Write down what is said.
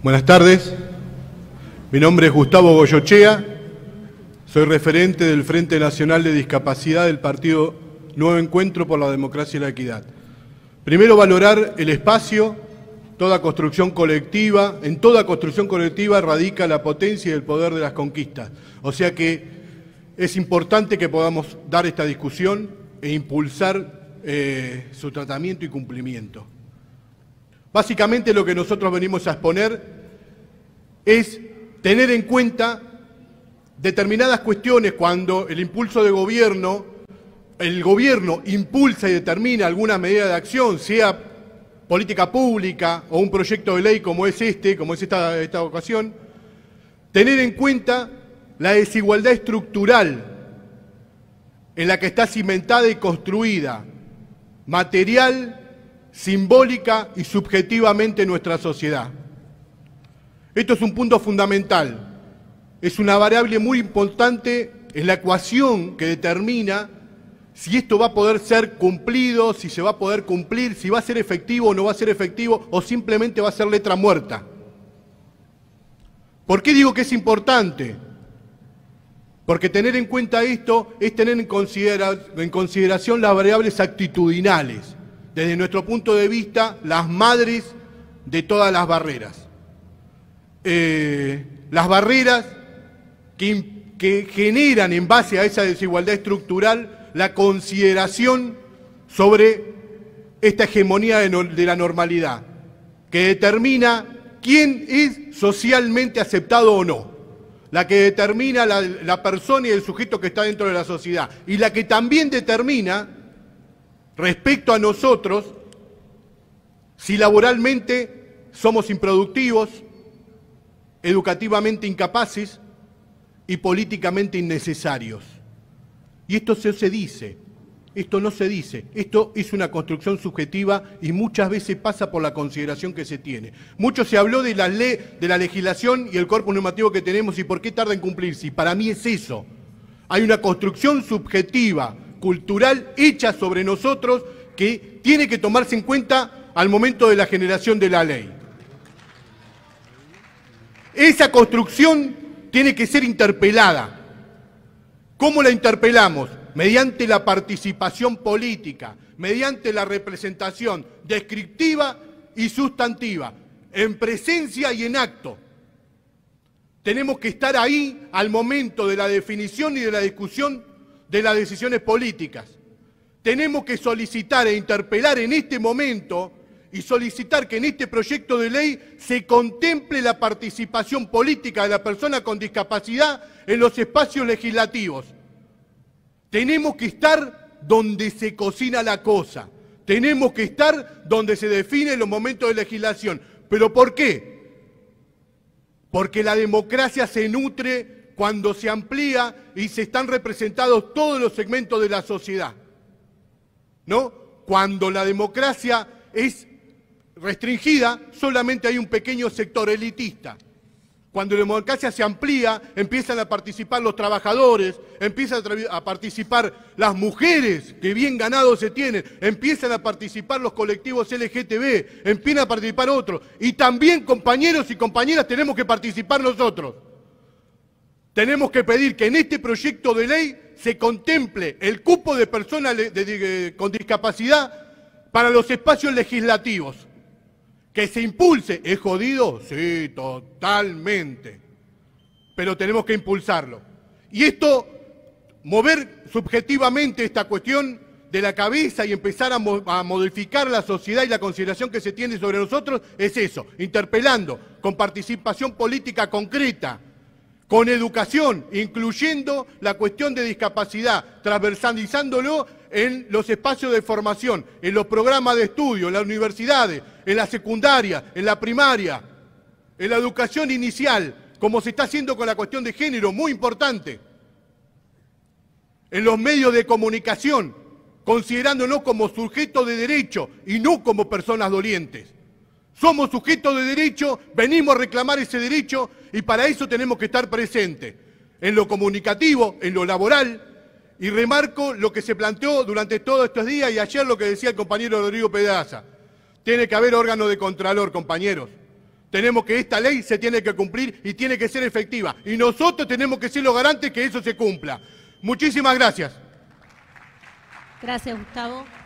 Buenas tardes, mi nombre es Gustavo Goyochea, soy referente del Frente Nacional de Discapacidad del Partido Nuevo Encuentro por la Democracia y la Equidad. Primero valorar el espacio, toda construcción colectiva, en toda construcción colectiva radica la potencia y el poder de las conquistas, o sea que es importante que podamos dar esta discusión e impulsar eh, su tratamiento y cumplimiento. Básicamente lo que nosotros venimos a exponer es tener en cuenta determinadas cuestiones cuando el impulso de gobierno, el gobierno impulsa y determina alguna medida de acción, sea política pública o un proyecto de ley como es este, como es esta, esta ocasión, tener en cuenta la desigualdad estructural en la que está cimentada y construida, material, simbólica y subjetivamente nuestra sociedad. Esto es un punto fundamental, es una variable muy importante, en la ecuación que determina si esto va a poder ser cumplido, si se va a poder cumplir, si va a ser efectivo o no va a ser efectivo, o simplemente va a ser letra muerta. ¿Por qué digo que es importante? Porque tener en cuenta esto es tener en, en consideración las variables actitudinales desde nuestro punto de vista, las madres de todas las barreras. Eh, las barreras que, generan en base a esa desigualdad estructural la consideración sobre esta hegemonía de, la normalidad, que determina quién es socialmente aceptado o no la que determina la, persona y el sujeto que está dentro de la sociedad, y la que también determina respecto a nosotros si laboralmente somos improductivos, educativamente incapaces y políticamente innecesarios. Y esto se, dice, esto no se dice, esto es una construcción subjetiva y muchas veces pasa por la consideración que se tiene. Mucho se habló de la, ley, de la legislación y el cuerpo normativo que tenemos y por qué tarda en cumplirse. Y para mí es eso. Hay una construcción subjetiva cultural hecha sobre nosotros que tiene que tomarse en cuenta al momento de la generación de la ley. Esa construcción tiene que ser interpelada. ¿Cómo la interpelamos? Mediante la participación política, mediante la representación descriptiva y sustantiva, en presencia y en acto. Tenemos que estar ahí al momento de la definición y de la discusión de las decisiones políticas. Tenemos que solicitar e interpelar en este momento y solicitar que en este proyecto de ley se contemple la participación política de la persona con discapacidad en los espacios legislativos. Tenemos que estar donde se cocina la cosa, tenemos que estar donde se definen los momentos de legislación. ¿Pero por qué? Porque la democracia se nutre cuando se amplía y se están representados todos los segmentos de la sociedad. ¿No? Cuando la democracia es restringida, solamente hay un pequeño sector elitista. Cuando la democracia se amplía, empiezan a participar los trabajadores, empiezan a, participar las mujeres, que bien ganados se tienen, empiezan a participar los colectivos LGTB, empiezan a participar otros. Y también, compañeros y compañeras, tenemos que participar nosotros. Tenemos que pedir que en este proyecto de ley se contemple el cupo de personas con discapacidad para los espacios legislativos. Que se impulse. ¿Es jodido? Sí, totalmente. Pero tenemos que impulsarlo. Y esto, mover subjetivamente esta cuestión de la cabeza y empezar a, modificar la sociedad y la consideración que se tiene sobre nosotros es eso, interpelando con participación política concreta, con educación, incluyendo la cuestión de discapacidad, transversalizándolo en los espacios de formación, en los programas de estudio, en las universidades, en la secundaria, en la primaria, en la educación inicial, como se está haciendo con la cuestión de género, muy importante, en los medios de comunicación, considerándonos como sujetos de derecho y no como personas dolientes. Somos sujetos de derecho, venimos a reclamar ese derecho y para eso tenemos que estar presentes en lo comunicativo, en lo laboral, y remarco lo que se planteó durante todos estos días y ayer lo que decía el compañero Rodrigo Pedaza. Tiene que haber órgano de contralor, compañeros. Tenemos que esta ley se tiene que cumplir y tiene que ser efectiva. Y nosotros tenemos que ser los garantes que eso se cumpla. Muchísimas gracias. Gracias, Gustavo.